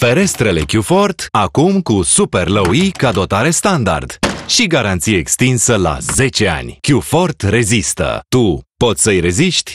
Ferestrele Q-Fort, acum cu super -E ca dotare standard și garanție extinsă la 10 ani. Q-Fort rezistă. Tu poți să-i reziști?